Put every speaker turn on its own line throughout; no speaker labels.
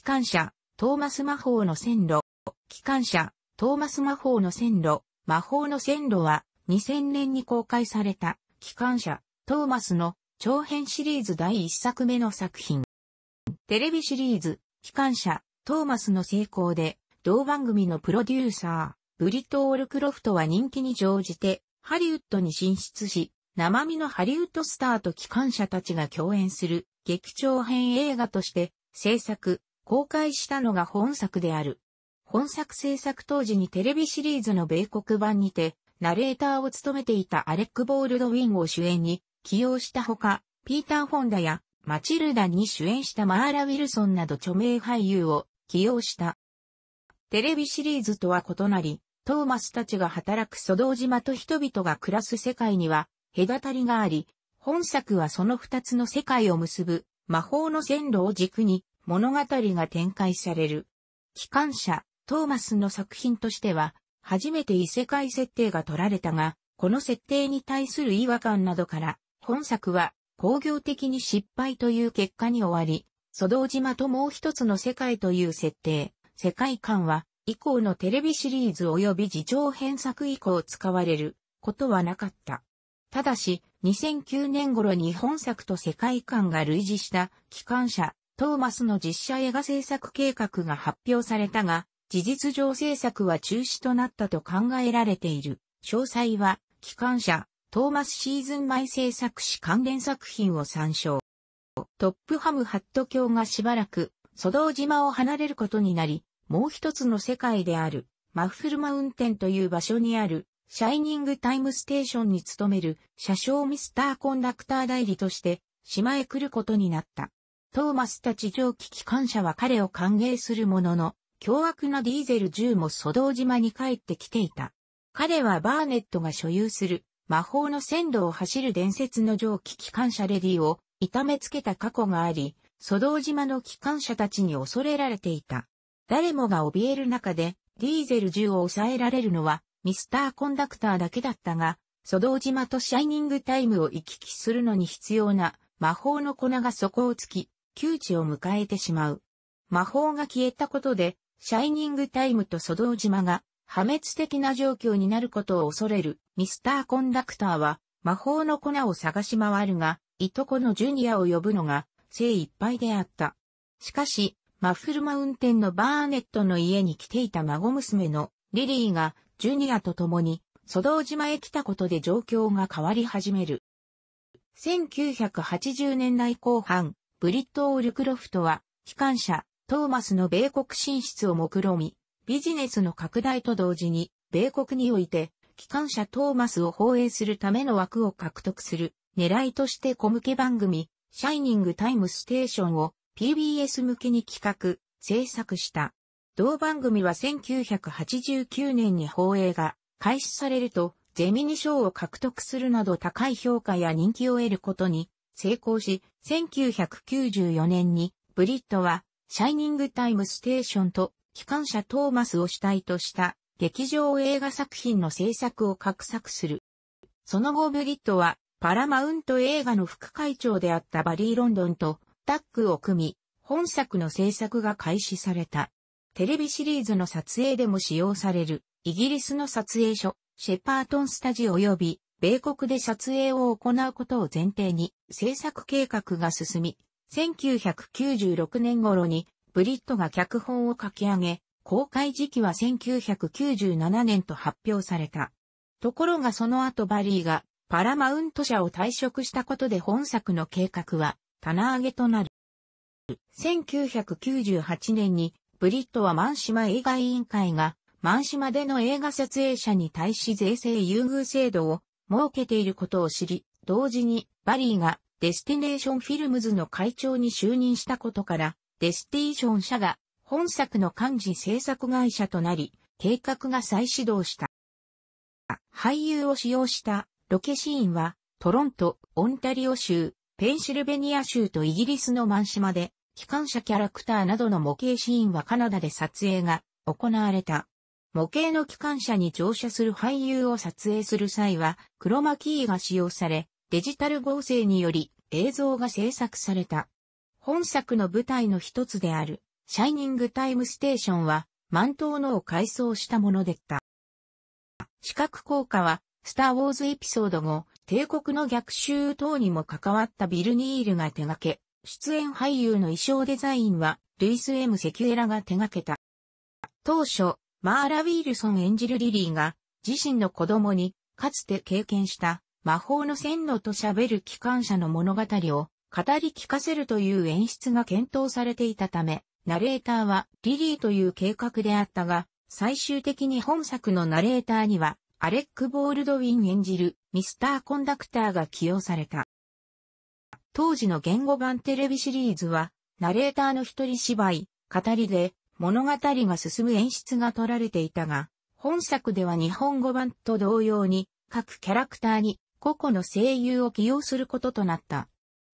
機関車、トーマス魔法の線路。機関車、トーマス魔法の線路。魔法の線路は2000年に公開された機関車、トーマスの長編シリーズ第1作目の作品。テレビシリーズ、機関車、トーマスの成功で、同番組のプロデューサー、ブリト・オールクロフトは人気に乗じて、ハリウッドに進出し、生身のハリウッドスターと機関車たちが共演する劇場編映画として制作、公開したのが本作である。本作制作当時にテレビシリーズの米国版にて、ナレーターを務めていたアレック・ボールドウィンを主演に起用したほか、ピーター・フォンダやマチルダに主演したマーラ・ウィルソンなど著名俳優を起用した。テレビシリーズとは異なり、トーマスたちが働く蘇道島と人々が暮らす世界には隔たりがあり、本作はその二つの世界を結ぶ魔法の線路を軸に物語が展開される。機関車、トーマスの作品としては、初めて異世界設定が取られたが、この設定に対する違和感などから、本作は工業的に失敗という結果に終わり、ソドウ島ともう一つの世界という設定、世界観は、以降のテレビシリーズ及び自長編作以降使われることはなかった。ただし、2009年頃に本作と世界観が類似した機関車トーマスの実写映画制作計画が発表されたが、事実上制作は中止となったと考えられている。詳細は、機関車、トーマスシーズン前制作し関連作品を参照。トップハムハット卿がしばらく、ソド島を離れることになり、もう一つの世界である、マッフルマウンテンという場所にある、シャイニングタイムステーションに勤める、車掌ミスターコンダクター代理として、島へ来ることになった。トーマスたち蒸気機関車は彼を歓迎するものの、凶悪なディーゼル10もソドー島に帰ってきていた。彼はバーネットが所有する魔法の線路を走る伝説の蒸気機関車レディを痛めつけた過去があり、ソドー島の機関車たちに恐れられていた。誰もが怯える中で、ディーゼル10を抑えられるのは、ミスターコンダクターだけだったが、ソドー島とシャイニングタイムを行き来するのに必要な魔法の粉が底をつき、窮地を迎えてしまう。魔法が消えたことで、シャイニングタイムとソドウ島が破滅的な状況になることを恐れるミスターコンダクターは魔法の粉を探し回るが、いとこのジュニアを呼ぶのが精一杯であった。しかし、マッフルマウンテンのバーネットの家に来ていた孫娘のリリーがジュニアと共にソドウ島へ来たことで状況が変わり始める。1980年代後半、ブリット・オールクロフトは、機関車、トーマスの米国進出を目論み、ビジネスの拡大と同時に、米国において、機関車トーマスを放映するための枠を獲得する、狙いとして小向け番組、シャイニング・タイム・ステーションを PBS 向けに企画、制作した。同番組は1989年に放映が開始されると、ゼミニ賞を獲得するなど高い評価や人気を得ることに成功し、1994年にブリットはシャイニングタイムステーションと機関車トーマスを主体とした劇場映画作品の制作を画策する。その後ブリットはパラマウント映画の副会長であったバリー・ロンドンとタッグを組み、本作の制作が開始された。テレビシリーズの撮影でも使用されるイギリスの撮影所、シェパートンスタジオ及び米国で撮影を行うことを前提に制作計画が進み、1996年頃にブリットが脚本を書き上げ、公開時期は1997年と発表された。ところがその後バリーがパラマウント社を退職したことで本作の計画は棚上げとなる。1998年にブリットはシ島映画委員会がシ島での映画撮影者に対し税制優遇制度を設けていることを知り、同時にバリーがデスティネーションフィルムズの会長に就任したことから、デスティーション社が本作の漢字制作会社となり、計画が再始動した。俳優を使用したロケシーンは、トロント、オンタリオ州、ペンシルベニア州とイギリスのマン島で、機関車キャラクターなどの模型シーンはカナダで撮影が行われた。模型の機関車に乗車する俳優を撮影する際は、クロマキーが使用され、デジタル合成により映像が制作された。本作の舞台の一つである、シャイニングタイムステーションは、満島のを改装したものでった。視覚効果は、スター・ウォーズエピソード後、帝国の逆襲等にも関わったビル・ニールが手掛け、出演俳優の衣装デザインは、ルイス・エム・セキュエラが手掛けた。当初、マーラ・ウィルソン演じるリリーが、自身の子供に、かつて経験した、魔法の洗脳と喋る機関車の物語を、語り聞かせるという演出が検討されていたため、ナレーターはリリーという計画であったが、最終的に本作のナレーターには、アレック・ボールドウィン演じるミスター・コンダクターが起用された。当時の言語版テレビシリーズは、ナレーターの一人芝居、語りで、物語が進む演出が取られていたが、本作では日本語版と同様に、各キャラクターに個々の声優を起用することとなった。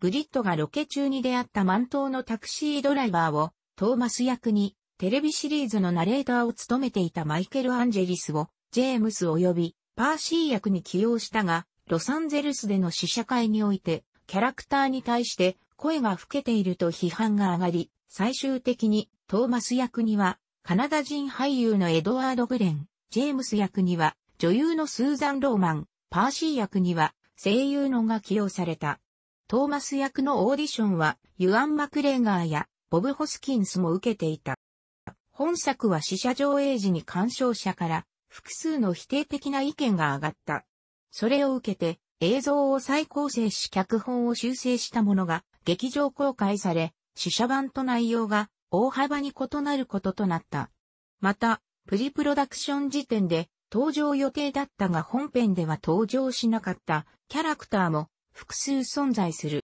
ブリットがロケ中に出会った満島のタクシードライバーをトーマス役にテレビシリーズのナレーターを務めていたマイケル・アンジェリスをジェームス及びパーシー役に起用したが、ロサンゼルスでの試写会においてキャラクターに対して声が老けていると批判が上がり、最終的にトーマス役には、カナダ人俳優のエドワード・グレン、ジェームス役には、女優のスーザン・ローマン、パーシー役には、声優のが起用された。トーマス役のオーディションは、ユアン・マクレーガーや、ボブ・ホスキンスも受けていた。本作は死者上映時に鑑賞者から、複数の否定的な意見が上がった。それを受けて、映像を再構成し脚本を修正したものが、劇場公開され、死者版と内容が大幅に異なることとなった。また、プリプロダクション時点で登場予定だったが本編では登場しなかったキャラクターも複数存在する。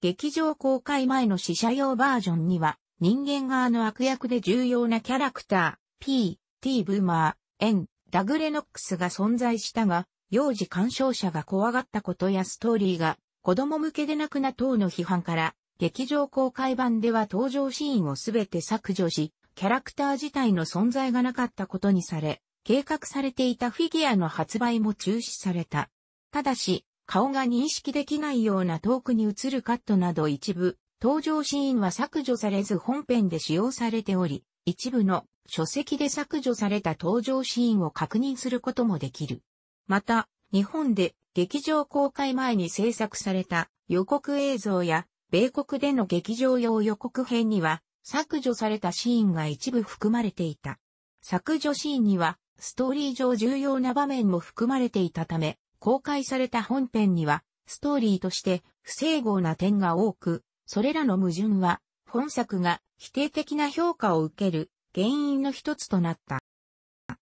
劇場公開前の試写用バージョンには人間側の悪役で重要なキャラクター、P、T ブーマー、N、ダグレノックスが存在したが、幼児鑑賞者が怖がったことやストーリーが子供向けでなくな等の批判から劇場公開版では登場シーンをすべて削除し、キャラクター自体の存在がなかったことにされ、計画されていたフィギュアの発売も中止された。ただし、顔が認識できないような遠くに映るカットなど一部、登場シーンは削除されず本編で使用されており、一部の書籍で削除された登場シーンを確認することもできる。また、日本で劇場公開前に制作された予告映像や米国での劇場用予告編には、削除されたシーンが一部含まれていた。削除シーンには、ストーリー上重要な場面も含まれていたため、公開された本編には、ストーリーとして不整合な点が多く、それらの矛盾は、本作が否定的な評価を受ける原因の一つとなった。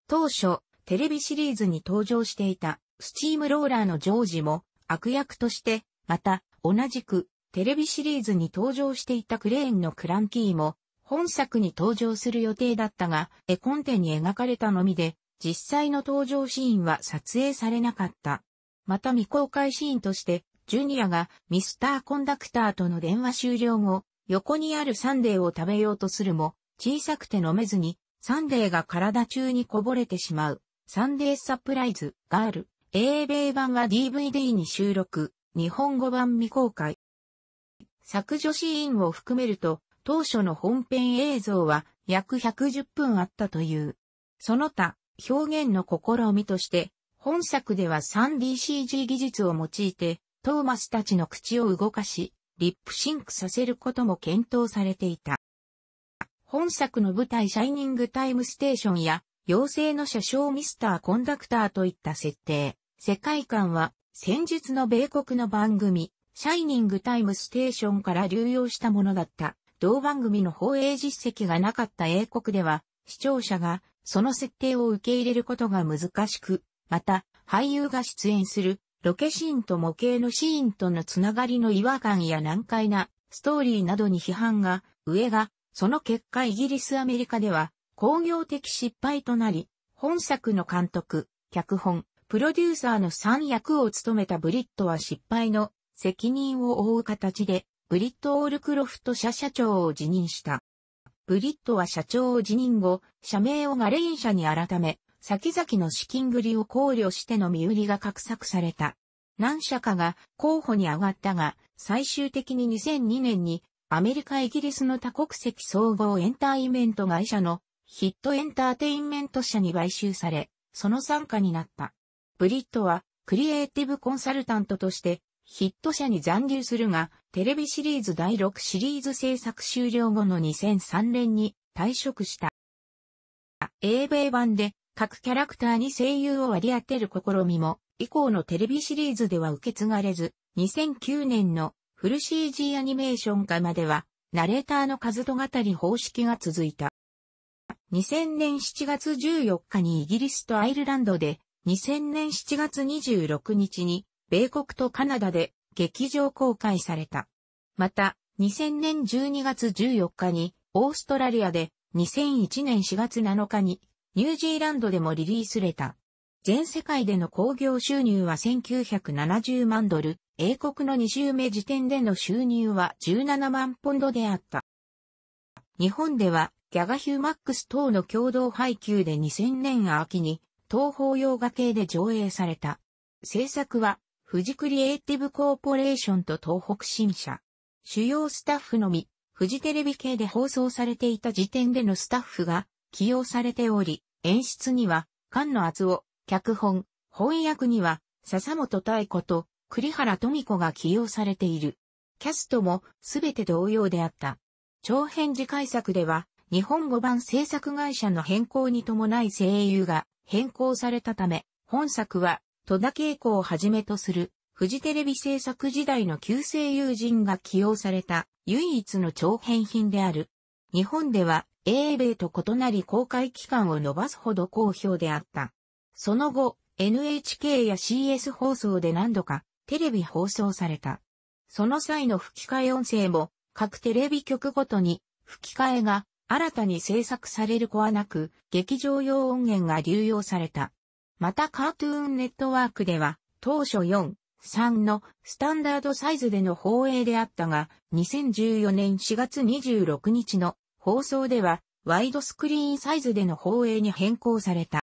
当初、テレビシリーズに登場していたスチームローラーのジョージも悪役として、また同じくテレビシリーズに登場していたクレーンのクランキーも、本作に登場する予定だったが、絵コンテに描かれたのみで、実際の登場シーンは撮影されなかった。また未公開シーンとして、ジュニアがミスターコンダクターとの電話終了後、横にあるサンデーを食べようとするも、小さくて飲めずに、サンデーが体中にこぼれてしまう。サンデーサプライズ、ガール。英米版は DVD に収録。日本語版未公開。削除シーンを含めると、当初の本編映像は約110分あったという。その他、表現の試みとして、本作では 3DCG 技術を用いて、トーマスたちの口を動かし、リップシンクさせることも検討されていた。本作の舞台シャイニングタイムステーションや、妖精の車掌ミスターコンダクターといった設定、世界観は、戦術の米国の番組、シャイニングタイムステーションから流用したものだった。同番組の放映実績がなかった英国では、視聴者がその設定を受け入れることが難しく、また、俳優が出演するロケシーンと模型のシーンとのつながりの違和感や難解なストーリーなどに批判が、上が、その結果イギリスアメリカでは工業的失敗となり、本作の監督、脚本、プロデューサーの3役を務めたブリットは失敗の責任を負う形で、ブリット・オールクロフト社社長を辞任した。ブリットは社長を辞任後、社名をガレイン社に改め、先々の資金繰りを考慮しての身売りが画策された。何社かが候補に上がったが、最終的に2002年にアメリカ・イギリスの多国籍総合エンターイメント会社のヒットエンターテインメント社に買収され、その参加になった。ブリットはクリエイティブコンサルタントとしてヒット社に残留するが、テレビシリーズ第6シリーズ制作終了後の2003年に退職した。英米版で各キャラクターに声優を割り当てる試みも、以降のテレビシリーズでは受け継がれず、2009年のフル CG アニメーション化までは、ナレーターの数と語り方式が続いた。2000年7月14日にイギリスとアイルランドで、2000年7月26日に米国とカナダで劇場公開された。また、2000年12月14日にオーストラリアで、2001年4月7日にニュージーランドでもリリースれた。全世界での興行収入は1970万ドル、英国の2週目時点での収入は17万ポンドであった。日本では、ギャガヒューマックス等の共同配給で2000年秋に、東方洋画系で上映された。制作は、富士クリエイティブコーポレーションと東北新社。主要スタッフのみ、富士テレビ系で放送されていた時点でのスタッフが起用されており、演出には、菅野厚夫、脚本、翻訳には、笹本太子と栗原富子が起用されている。キャストもすべて同様であった。長編次回作では、日本語版制作会社の変更に伴い声優が変更されたため、本作は戸田恵子をはじめとする、フジテレビ制作時代の旧姓友人が起用された唯一の長編品である。日本では、英米と異なり公開期間を延ばすほど好評であった。その後、NHK や CS 放送で何度かテレビ放送された。その際の吹き替え音声も各テレビ局ごとに吹き替えが新たに制作される子はなく劇場用音源が流用された。またカートゥーンネットワークでは、当初4、3のスタンダードサイズでの放映であったが、2014年4月26日の放送では、ワイドスクリーンサイズでの放映に変更された。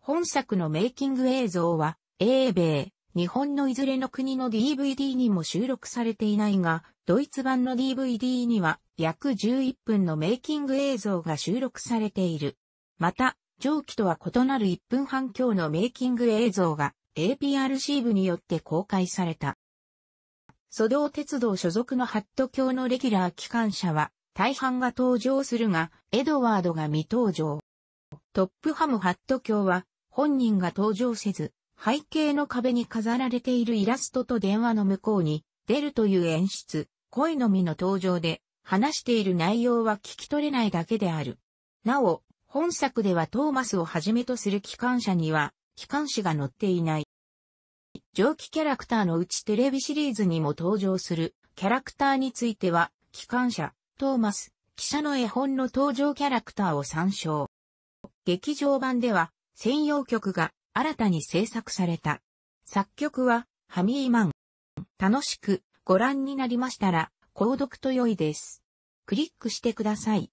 本作のメイキング映像は、英米、日本のいずれの国の DVD にも収録されていないが、ドイツ版の DVD には約11分のメイキング映像が収録されている。また、上記とは異なる1分半強のメイキング映像が AP r c シーブによって公開された。蘇道鉄道所属のハット教のレギュラー機関車は大半が登場するが、エドワードが未登場。トップハムハット教は本人が登場せず、背景の壁に飾られているイラストと電話の向こうに出るという演出、声のみの登場で話している内容は聞き取れないだけである。なお、本作ではトーマスをはじめとする機関車には、機関士が乗っていない。蒸気キャラクターのうちテレビシリーズにも登場するキャラクターについては、機関車、トーマス、記者の絵本の登場キャラクターを参照。劇場版では、専用曲が新たに制作された。作曲は、ハミーマン。楽しくご覧になりましたら、購読と良いです。クリックしてください。